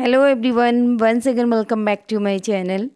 hello everyone once again welcome back to my channel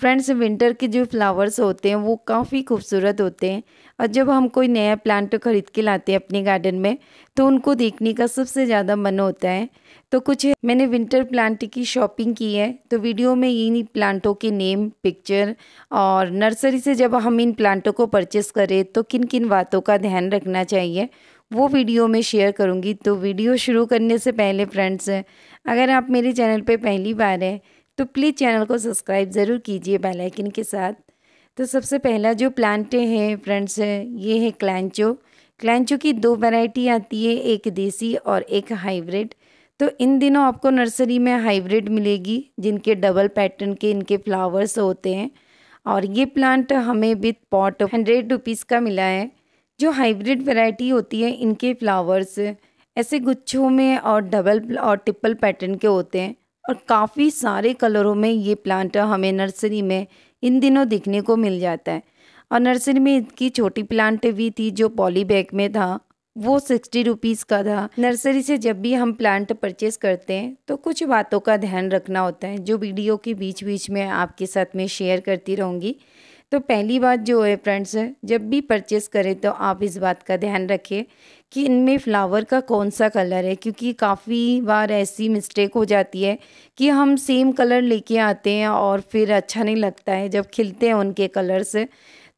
friends winter के जो flowers होते हैं वो काफ़ी खूबसूरत होते हैं और जब हम कोई नया प्लांट खरीद के लाते हैं अपने गार्डन में तो उनको देखने का सबसे ज़्यादा मन होता है तो कुछ मैंने विंटर प्लांट की शॉपिंग की है तो वीडियो में इन प्लांटों के नेम पिक्चर और नर्सरी से जब हम इन प्लांटों को परचेस करें तो किन किन बातों का ध्यान रखना चाहिए वो वीडियो में शेयर करूँगी तो वीडियो शुरू करने से पहले फ्रेंड्स अगर आप मेरे चैनल पर पहली बार हैं तो प्लीज़ चैनल को सब्सक्राइब ज़रूर कीजिए बेलाइकिन के साथ तो सबसे पहला जो प्लांटे हैं फ्रेंड्स ये है क्लैंचो क्लैंचो की दो वैरायटी आती है एक देसी और एक हाइब्रिड तो इन दिनों आपको नर्सरी में हाइब्रिड मिलेगी जिनके डबल पैटर्न के इनके फ्लावर्स होते हैं और ये प्लांट हमें विथ पॉट हंड्रेड रुपीज़ का मिला है जो हाइब्रिड वैरायटी होती है इनके फ्लावर्स ऐसे गुच्छों में और डबल और ट्रिपल पैटर्न के होते हैं और काफ़ी सारे कलरों में ये प्लांट हमें नर्सरी में इन दिनों दिखने को मिल जाता है और नर्सरी में इनकी छोटी प्लांट भी थी जो पॉली बैग में था वो सिक्सटी रुपीज़ का था नर्सरी से जब भी हम प्लांट परचेस करते हैं तो कुछ बातों का ध्यान रखना होता है जो वीडियो के बीच बीच में आपके साथ में शेयर करती रहूँगी तो पहली बात जो है फ्रेंड्स जब भी परचेस करें तो आप इस बात का ध्यान रखें कि इनमें फ़्लावर का कौन सा कलर है क्योंकि काफ़ी बार ऐसी मिस्टेक हो जाती है कि हम सेम कलर लेके आते हैं और फिर अच्छा नहीं लगता है जब खिलते हैं उनके कलर्स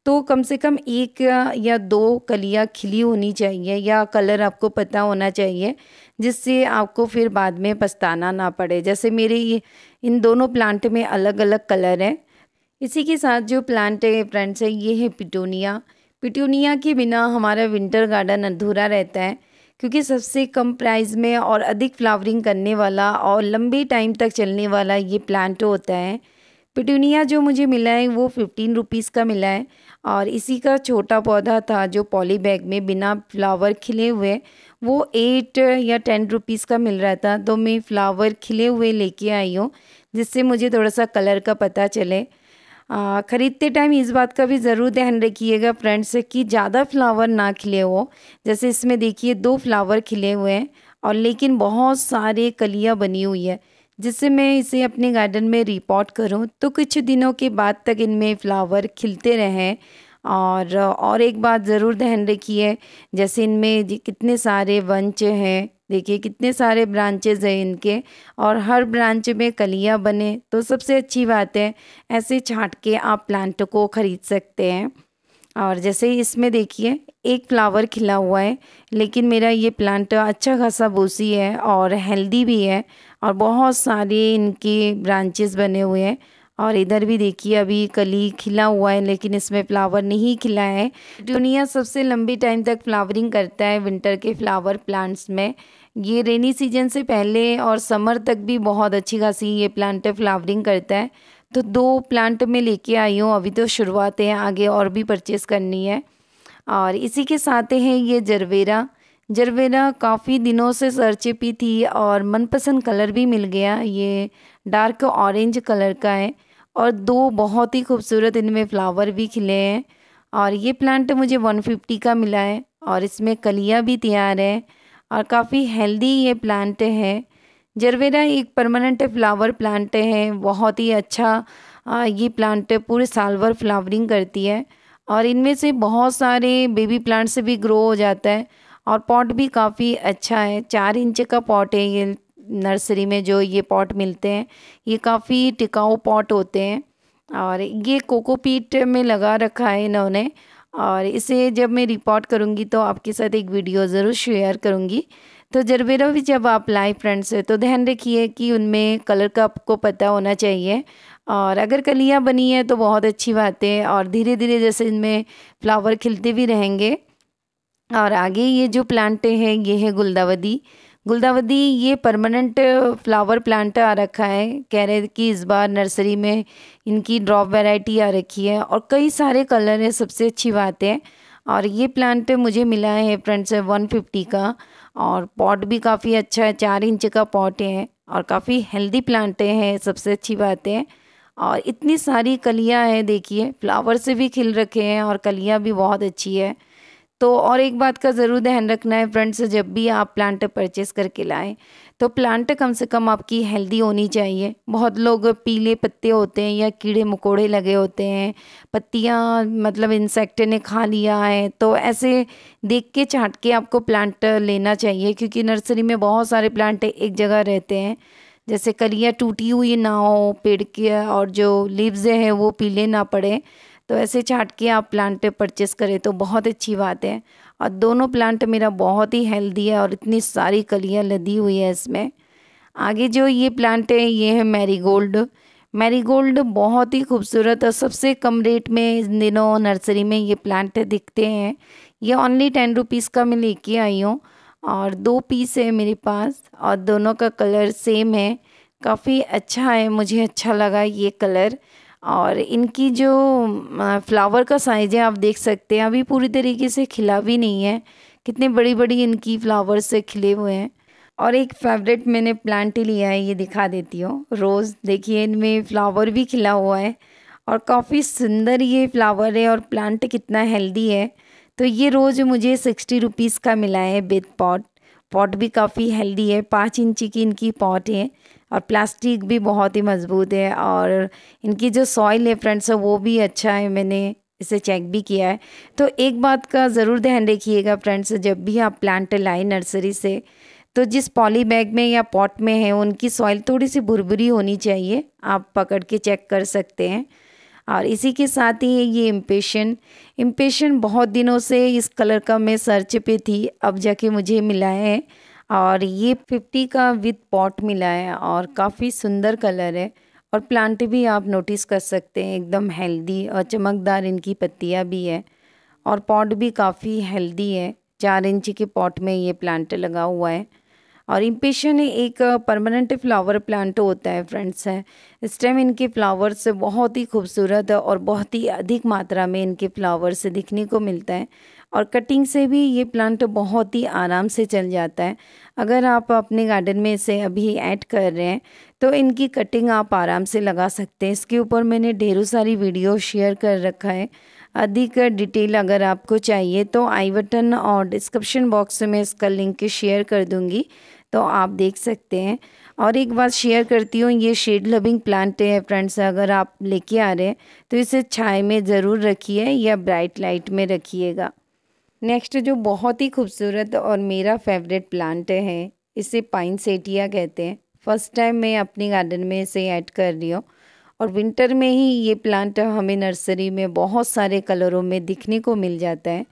तो कम से कम एक या दो कलियाँ खिली होनी चाहिए या कलर आपको पता होना चाहिए जिससे आपको फिर बाद में पछताना ना पड़े जैसे मेरे ये इन दोनों प्लांट में अलग अलग कलर हैं इसी के साथ जो प्लांट है फ्रेंड्स है ये है पिटोनिया पिटोनिया के बिना हमारा विंटर गार्डन अधूरा रहता है क्योंकि सबसे कम प्राइस में और अधिक फ्लावरिंग करने वाला और लंबे टाइम तक चलने वाला ये प्लांट होता है पिटूनिया जो मुझे मिला है वो फिफ्टीन रुपीज़ का मिला है और इसी का छोटा पौधा था जो पॉली बैग में बिना फ्लावर खिले हुए वो एट या टेन रुपीज़ का मिल रहा था तो मैं फ्लावर खिले हुए लेके आई हूँ जिससे मुझे थोड़ा सा कलर का पता चले ख़रीदते टाइम इस बात का भी ज़रूर ध्यान रखिएगा फ्रेंड्स कि ज़्यादा फ्लावर ना खिले हो जैसे इसमें देखिए दो फ्लावर खिले हुए हैं और लेकिन बहुत सारे कलियाँ बनी हुई है जिससे मैं इसे अपने गार्डन में रिपोर्ट करूँ तो कुछ दिनों के बाद तक इनमें फ्लावर खिलते रहें और और एक बात ज़रूर ध्यान रखिए जैसे इनमें कितने सारे वंच हैं देखिए कितने सारे ब्रांचेज़ हैं इनके और हर ब्रांच में कलियाँ बने तो सबसे अच्छी बात है ऐसे छाँट के आप प्लांट को ख़रीद सकते हैं और जैसे इसमें देखिए एक फ्लावर खिला हुआ है लेकिन मेरा ये प्लांट अच्छा खासा बोसी है और हेल्दी भी है और बहुत सारे इनके ब्रांचेस बने हुए हैं और इधर भी देखिए अभी कली खिला हुआ है लेकिन इसमें फ्लावर नहीं खिला है दुनिया सबसे लंबी टाइम तक फ्लावरिंग करता है विंटर के फ्लावर प्लांट्स में ये रेनी सीजन से पहले और समर तक भी बहुत अच्छी खासी ये प्लांट फ्लावरिंग करता है तो दो प्लांट में लेके आई हूँ अभी तो शुरुआत है आगे और भी परचेस करनी है और इसी के साथ है ये जरवेरा जरवेरा काफ़ी दिनों से सर्चे पी थी और मनपसंद कलर भी मिल गया ये डार्क ऑरेंज कलर का है और दो बहुत ही खूबसूरत इनमें फ्लावर भी खिले हैं और ये प्लांट मुझे 150 का मिला है और इसमें कलियाँ भी तैयार है और काफ़ी हेल्दी ये प्लांट है जरवेरा एक परमानेंट फ्लावर प्लांट है बहुत ही अच्छा ये प्लांट पूरे साल भर फ्लावरिंग करती है और इनमें से बहुत सारे बेबी प्लांट्स भी ग्रो हो जाता है और पॉट भी काफ़ी अच्छा है चार इंच का पॉट है ये नर्सरी में जो ये पॉट मिलते हैं ये काफ़ी टिकाऊ पॉट होते हैं और ये कोकोपीट में लगा रखा है इन्होंने और इसे जब मैं रिपोर्ट करूँगी तो आपके साथ एक वीडियो ज़रूर शेयर करूँगी तो जरबेरा भी जब आप लाए फ्रेंड्स तो ध्यान रखिए कि उनमें कलर का आपको पता होना चाहिए और अगर कलियाँ बनी है तो बहुत अच्छी बात है और धीरे धीरे जैसे इनमें फ्लावर खिलते भी रहेंगे और आगे ये जो प्लांट है ये है गुलदावदी गुलदावदी ये परमानेंट फ्लावर प्लांट आ रखा है कह रहे कि इस बार नर्सरी में इनकी ड्रॉप वैरायटी आ रखी है और कई सारे कलर हैं सबसे अच्छी बात है और ये प्लांट मुझे मिला है फ्रेंड्स वन फिफ्टी का और पॉट भी काफ़ी अच्छा है चार इंच का पॉट है और काफ़ी हेल्दी प्लांट है सबसे अच्छी बात है और इतनी सारी कलियाँ हैं देखिए फ्लावर से भी खिल रखे हैं और कलियाँ भी बहुत अच्छी है तो और एक बात का ज़रूर ध्यान रखना है फ्रेंड्स जब भी आप प्लांट परचेस करके लाएं तो प्लांट कम से कम आपकी हेल्दी होनी चाहिए बहुत लोग पीले पत्ते होते हैं या कीड़े मकोड़े लगे होते हैं पत्तियाँ मतलब इंसेक्ट ने खा लिया है तो ऐसे देख के छाट के आपको प्लांट लेना चाहिए क्योंकि नर्सरी में बहुत सारे प्लांट एक जगह रहते हैं जैसे कलियाँ टूटी हुई ना हो पेड़ के और जो लीव्स हैं वो पीले ना पड़े तो ऐसे छाट के आप प्लांट परचेस करें तो बहुत अच्छी बात है और दोनों प्लांट मेरा बहुत ही हेल्दी है और इतनी सारी कलियाँ लदी हुई है इसमें आगे जो ये प्लांट है ये है मैरीगोल्ड मैरीगोल्ड बहुत ही खूबसूरत और सबसे कम रेट में इन दिनों नर्सरी में ये प्लांट दिखते हैं ये ओनली टेन रुपीज़ का मैं लेके आई हूँ और दो पीस है मेरे पास और दोनों का कलर सेम है काफ़ी अच्छा है मुझे अच्छा लगा ये कलर और इनकी जो फ्लावर का साइज़ है आप देख सकते हैं अभी पूरी तरीके से खिला भी नहीं है कितने बड़ी बड़ी इनकी फ्लावर्स से खिले हुए हैं और एक फेवरेट मैंने प्लांट ही लिया है ये दिखा देती हूँ रोज़ देखिए इनमें फ्लावर भी खिला हुआ है और काफ़ी सुंदर ये फ्लावर है और प्लांट कितना हेल्दी है तो ये रोज़ मुझे सिक्सटी रुपीज़ का मिला है बेथ पॉट पॉट भी काफ़ी हेल्दी है पाँच इंची की इनकी पॉट है और प्लास्टिक भी बहुत ही मज़बूत है और इनकी जो सॉइल है फ्रेंड्स वो भी अच्छा है मैंने इसे चेक भी किया है तो एक बात का ज़रूर ध्यान रखिएगा फ्रेंड्स जब भी आप प्लांट लाए नर्सरी से तो जिस पॉली बैग में या पॉट में है उनकी सॉइल थोड़ी सी भुरभुरी होनी चाहिए आप पकड़ के चेक कर सकते हैं और इसी के साथ ही ये इम्पेशन इम्पेशन बहुत दिनों से इस कलर का मैं सर्च पे थी अब जाके मुझे मिला है और ये फिफ्टी का विथ पॉट मिला है और काफ़ी सुंदर कलर है और प्लांट भी आप नोटिस कर सकते हैं एकदम हेल्दी और चमकदार इनकी पत्तियाँ भी है और पॉट भी काफ़ी हेल्दी है चार इंच के पॉट में ये प्लांट लगा हुआ है और इम्पेशन एक परमानेंट फ्लावर प्लांट होता है फ्रेंड्स है इस टाइम इनके फ्लावर्स बहुत ही खूबसूरत और बहुत ही अधिक मात्रा में इनके फ्लावर्स दिखने को मिलता है और कटिंग से भी ये प्लांट बहुत ही आराम से चल जाता है अगर आप अपने गार्डन में इसे अभी ऐड कर रहे हैं तो इनकी कटिंग आप आराम से लगा सकते हैं इसके ऊपर मैंने ढेरों सारी वीडियो शेयर कर रखा है अधिक डिटेल अगर आपको चाहिए तो आई बटन और डिस्क्रिप्शन बॉक्स में इसका लिंक शेयर कर दूँगी तो आप देख सकते हैं और एक बात शेयर करती हूँ ये शेड लविंग प्लांट है फ्रेंड्स अगर आप लेके आ रहे हैं तो इसे छाए में ज़रूर रखिए या ब्राइट लाइट में रखिएगा नेक्स्ट जो बहुत ही खूबसूरत और मेरा फेवरेट प्लांट है इसे पाइन सेटिया कहते हैं फर्स्ट टाइम मैं अपने गार्डन में इसे ऐड कर रही हूँ और विंटर में ही ये प्लांट हमें नर्सरी में बहुत सारे कलरों में दिखने को मिल जाता है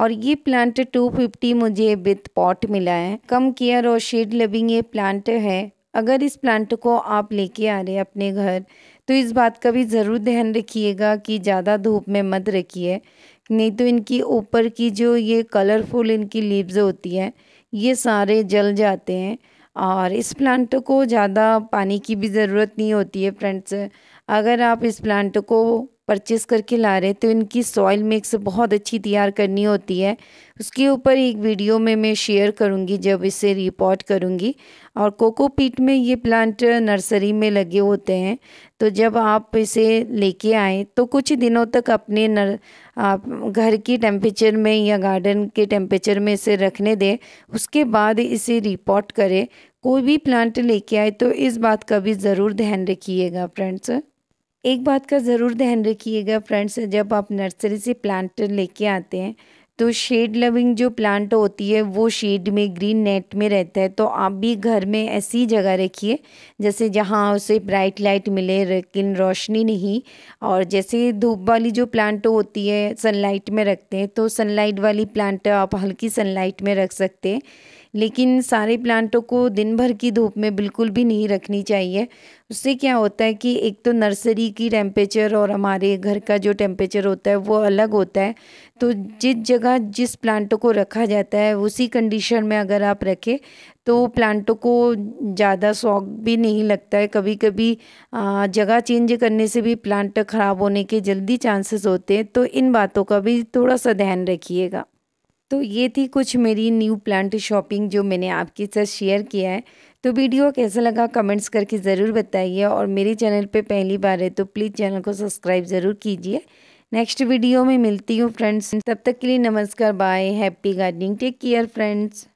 और ये प्लांट 250 मुझे विथ पॉट मिला है कम केयर और शेड लविंग ये प्लांट है अगर इस प्लांट को आप लेके आ रहे हैं अपने घर तो इस बात का भी ज़रूर ध्यान रखिएगा कि ज़्यादा धूप में मत रखिए नहीं तो इनकी ऊपर की जो ये कलरफुल इनकी लीव्स होती हैं ये सारे जल जाते हैं और इस प्लांट को ज़्यादा पानी की भी ज़रूरत नहीं होती है फ्रेंड्स अगर आप इस प्लांट को परचेज़ करके ला रहे हैं तो इनकी सॉइल मिक्स बहुत अच्छी तैयार करनी होती है उसके ऊपर एक वीडियो में मैं शेयर करूँगी जब इसे रिपोर्ट करूँगी और कोकोपीट में ये प्लांट नर्सरी में लगे होते हैं तो जब आप इसे लेके आएँ तो कुछ दिनों तक अपने नर आप घर की टेम्परेचर में या गार्डन के टेम्परेचर में इसे रखने दें उसके बाद इसे रिपोर्ट करें कोई भी प्लांट लेके आए तो इस बात का भी ज़रूर ध्यान रखिएगा फ्रेंड्स एक बात का ज़रूर ध्यान रखिएगा फ्रेंड्स जब आप नर्सरी से प्लांट लेके आते हैं तो शेड लविंग जो प्लांट होती है वो शेड में ग्रीन नेट में रहता है तो आप भी घर में ऐसी जगह रखिए जैसे जहाँ उसे ब्राइट लाइट मिले लेकिन रोशनी नहीं और जैसे धूप वाली जो प्लांट होती है सनलाइट में रखते हैं तो सनलाइट वाली प्लांट आप हल्की सनलाइट में रख सकते हैं लेकिन सारे प्लांटों को दिन भर की धूप में बिल्कुल भी नहीं रखनी चाहिए उससे क्या होता है कि एक तो नर्सरी की टेम्परेचर और हमारे घर का जो टेम्परेचर होता है वो अलग होता है तो जिस जगह जिस प्लांटों को रखा जाता है उसी कंडीशन में अगर आप रखें तो प्लांटों को ज़्यादा शौक भी नहीं लगता है कभी कभी जगह चेंज करने से भी प्लांट ख़राब होने के जल्दी चांसेस होते हैं तो इन बातों का भी थोड़ा सा ध्यान रखिएगा तो ये थी कुछ मेरी न्यू प्लांट शॉपिंग जो मैंने आपके साथ शेयर किया है तो वीडियो कैसा लगा कमेंट्स करके ज़रूर बताइए और मेरे चैनल पे पहली बार है तो प्लीज़ चैनल को सब्सक्राइब ज़रूर कीजिए नेक्स्ट वीडियो में मिलती हूँ फ्रेंड्स तब तक के लिए नमस्कार bye happy gardening take care friends